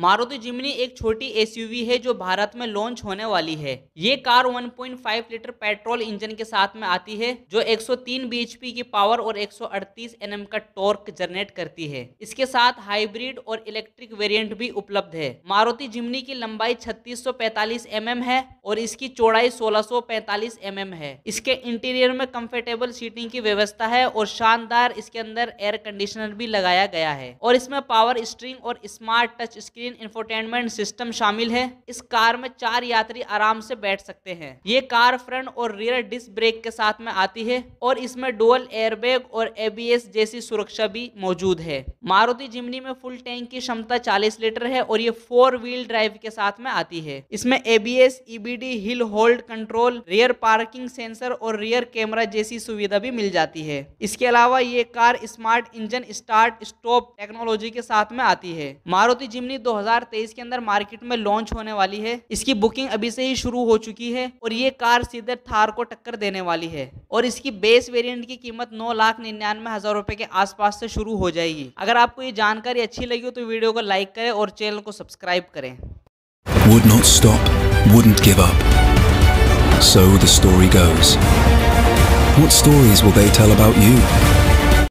मारुति जिमनी एक छोटी एसयूवी है जो भारत में लॉन्च होने वाली है ये कार 1.5 लीटर पेट्रोल इंजन के साथ में आती है जो 103 बीएचपी की पावर और 138 एनएम का टॉर्क जनरेट करती है इसके साथ हाइब्रिड और इलेक्ट्रिक वेरिएंट भी उपलब्ध है मारुति जिमनी की लंबाई 3645 mm है और इसकी चौड़ाई 1645 mm है इसके इंटीरियर में कम्फर्टेबल सीटिंग की व्यवस्था है और शानदार इसके अंदर एयर कंडीशनर भी लगाया गया है और इसमें पावर स्ट्रिंग और स्मार्ट टच स्क्रीन तीन इंफोटेनमेंट सिस्टम शामिल है इस कार में चार यात्री आराम से बैठ सकते हैं ये कार फ्रंट और रियर डिस्क ब्रेक के साथ में आती है और इसमें डुअल एयरबैग और एबीएस जैसी सुरक्षा भी मौजूद है मारुति जिमनी में फुल टैंक की क्षमता चालीस लीटर है और ये फोर व्हील ड्राइव के साथ में आती है इसमें ABS EBD hill hold control rear parking sensor और रियर कैमरा जैसी सुविधा भी मिल जाती है इसके अलावा ये car smart engine start stop technology के साथ में आती है मारुति जिमनी दो 2023 के अंदर मार्केट में लॉन्च होने वाली है इसकी बुकिंग अभी से ही शुरू हो चुकी है और ये कार सीधे थार को टक्कर देने वाली है और इसकी बेस वेरिएंट की कीमत नौ लाख निन्यानवे हजार रुपए के आसपास से शुरू हो जाएगी अगर आपको ये जानकारी अच्छी लगी हो तो वीडियो को लाइक करें और चैनल को सब्सक्राइब करें What stories will they tell about you?